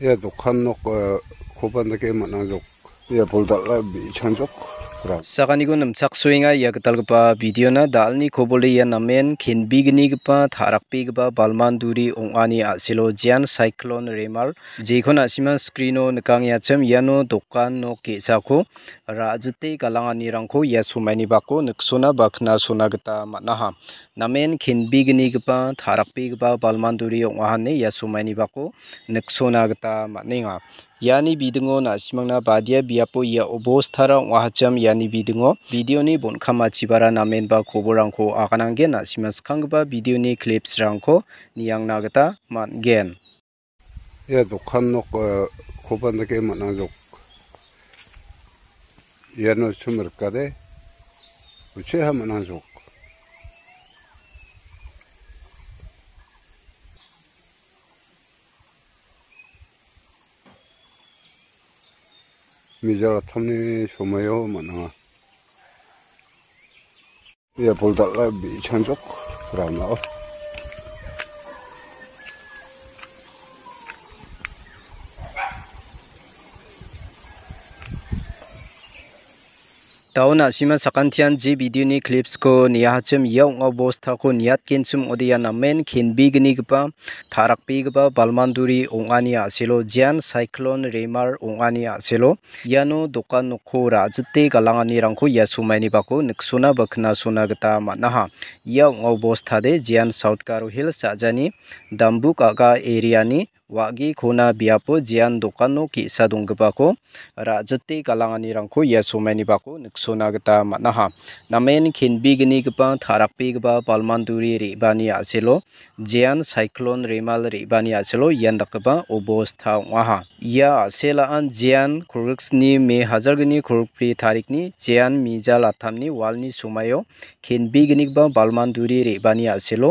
ya dukhan nok khoban da ke manang jok ya bol da la bi chan jok sakani ko nam chak suinga ya gatal gpa video na dalni khobole ya namen khin bigni gpa tharak pi gba balman duri ongani a silo jian cyclone remal je khona sima screen o nakang ya cham yano dokan no ke cha ko rajte kalanga ni rang ko ya sumani ba ko nuksona bakna suna gata ma na ha namen khin bigni gpa tharak pi gba balman duri ongani ya sumani ba ko nuksona gata ma yani bidungo na simangna badia biapo ya obos thara wahcham yani bidungo video ni bon khama chibara na men ba khoborang kho aganang gen na simas khang ba video ni clips rang niyang na gata gen ya khan eh, no khoban de kem na jok ya 미저 탐니 소마요 만나 예 볼달라 미천족 그러나 Tahun asyik sakan tian jib video ni clips ko niat cum yau ngau bos tak ko niat kini cum odia namen kin big ni gpa tarak big gpa balman duri ongani asilo jian cyclone remar ongani asilo yano doka nukho rajite galangani rangko ya sumai ni baku nksuna bakna suna gta mana ha yau ngau bos tade jian south karu hill sajani dambu kaga area ni wagi kona biapo jian doka nukisa dung gpa ko rajite galangani rangko ya sumai ni baku nksu ꯁꯣꯅꯥꯒꯇꯥ ꯃꯠꯅꯍꯥ ꯅꯥꯃꯦꯟ ꯈꯤꯟꯕꯤꯒꯅꯤꯒꯄꯥ ꯊꯥꯔꯛꯄꯤꯒꯕ ꯄꯥꯜꯃꯥꯟꯗꯨꯔꯤ ꯔꯤꯕꯥꯅꯤ ꯑꯁꯤꯂꯣ ꯖꯤꯌꯥꯟ cyclone Remal रिबानी आचलो यन दकबा ओबोस्था वहा या सेलान जियान खुरक्सनि मे हजारगनि खुरपि तारिकनि जियान मिजा लाथामनि वालनि सुमायो खिनबिगनिबा बालमानदुरि रिबानी आचलो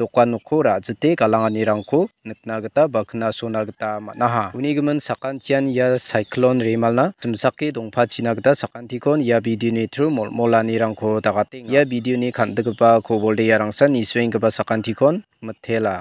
दकानखौ राजते गालाङानि रांखौ नकना बखना सोना गता मनाहा उनिगमन साकानचियान या साइक्लोन रेमालना तुमसाकि दंफाचिना गता साकानथिखोन या bidini trumol molani rangko dakating ia ya, bidini kan'tgipa kobolde iarangsan ya isuenggipa sakantikon metela.